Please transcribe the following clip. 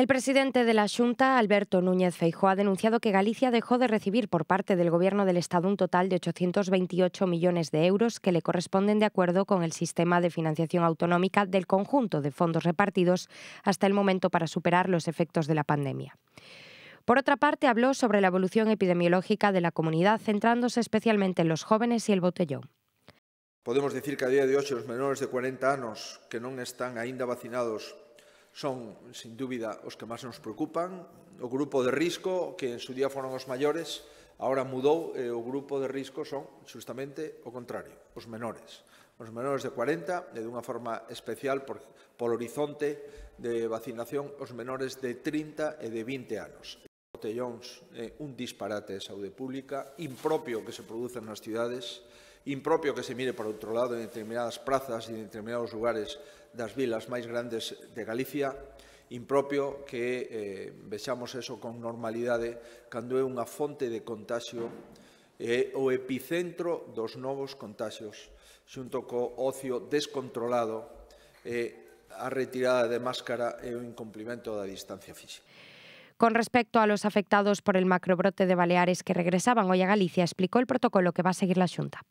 El presidente de la Junta, Alberto Núñez Feijóo, ha denunciado que Galicia dejó de recibir por parte del Gobierno del Estado un total de 828 millones de euros que le corresponden de acuerdo con el sistema de financiación autonómica del conjunto de fondos repartidos hasta el momento para superar los efectos de la pandemia. Por otra parte, habló sobre la evolución epidemiológica de la comunidad, centrándose especialmente en los jóvenes y el botellón. Podemos decir que a día de hoy los menores de 40 años que no están aún vacinados son, sin dúbida, os que máis nos preocupan. O grupo de risco, que en su día foron os maiores, ahora mudou e o grupo de risco son justamente o contrario, os menores. Os menores de 40, e dunha forma especial por, por horizonte de vacinación, os menores de 30 e de 20 anos botellóns é eh, un disparate de saúde pública, impropio que se produce nas cidades, impropio que se mire para outro lado en determinadas prazas e en determinados lugares das vilas máis grandes de Galicia, impropio que eh, vexamos eso con normalidade cando é unha fonte de contagio eh, o epicentro dos novos contagios xunto co ocio descontrolado e eh, a retirada de máscara e o incumplimento da distancia física. Con respecto a los afectados por el macrobrote de Baleares que regresaban hoy a Galicia, explicó el protocolo que va a seguir la Junta.